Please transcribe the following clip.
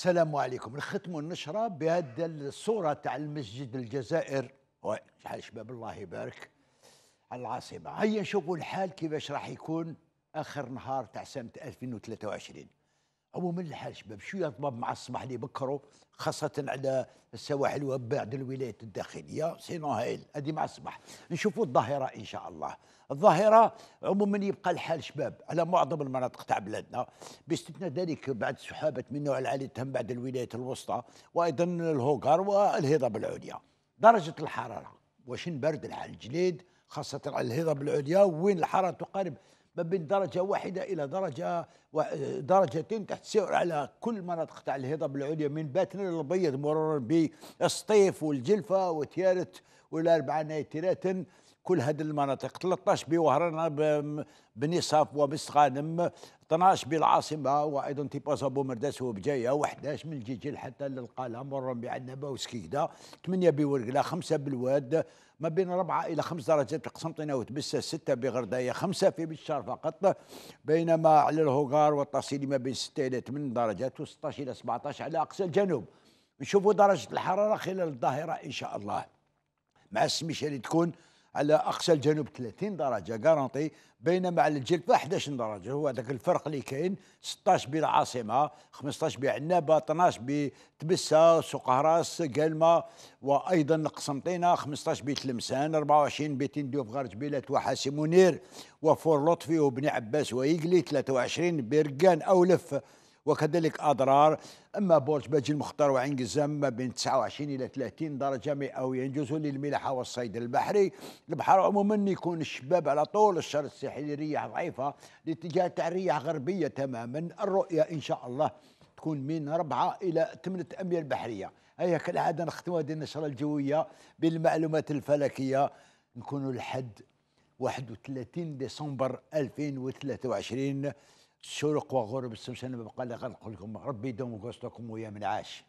السلام عليكم نختم النشرة بهذا الصورة تاع المسجد الجزائر شحال شباب الله يبارك على العاصمة هيا نشوفوا الحال كيفاش راح يكون آخر نهار تاع سنة 2023 هو من الحال شباب شويه مع الصباح اللي بكروا خاصه على السواحل وبعد الولايات الداخليه سينو هايل هذه مع الصباح نشوفوا الظاهره ان شاء الله الظاهره عموما يبقى الحال شباب على معظم المناطق تاع بلادنا باستثناء ذلك بعد سحابه من نوع العالي تم بعد الولايات الوسطى وايضا الهوغار والهضاب العليا درجه الحراره واش برد الحال الجليد خاصه على الهضاب العليا وين الحراره تقارب ما بين درجة واحدة إلى درجة درجتين تحتسير على كل مناطق تاع الهضاب العليا من باتنا للبيض مرورا بالسطيف والجلفة وتيارت والأربعة نيتيرات كل هذه المناطق 13 بوهران بنصاف وبسغانم 12 بالعاصمه وايضا تيباسا بومرداس وبجايه و11 من الجيجل حتى للقلعه مرن بعنابه وسكيده 8 بورقله 5 بالواد ما بين 4 الى 5 درجات قسنطينه وتبسه 6 بغردايه 5 في بالشار فقط بينما على الهوغار والتصيل ما بين 6 الى 8 درجات و16 الى 17 على اقصى الجنوب نشوفوا درجه الحراره خلال الظاهره ان شاء الله مع السميشه اللي تكون على اقصى الجنوب 30 درجه كارونتي بينما على الجلفه 11 درجه هو هذاك الفرق اللي كاين 16 بالعاصمه 15 بعنابه 12 بتبسه سوق راس قلمه وايضا قسنطينه 15 بتلمسان 24 بتندوف غرجبيلات وحاسي منير وفور لطفي وبني عباس ويقلي 23 برقان اولف وكذلك أضرار أما برج باجي المختار وعين قزام ما بين 29 إلى 30 درجة مئوية يجوز للملاحة والصيد البحري البحر عموما يكون الشباب على طول الشر الساحلي رياح ضعيفة الاتجاه تاع الرياح غربية تماما الرؤية إن شاء الله تكون من 4 إلى 8 أميال بحرية هيا كالعادة نختموا هذه النشرة الجوية بالمعلومات الفلكية نكونوا لحد 31 ديسمبر 2023 شرق وغرب السمسان بقى لك نقول لكم ربي يدوم قصتكم ويا من عاش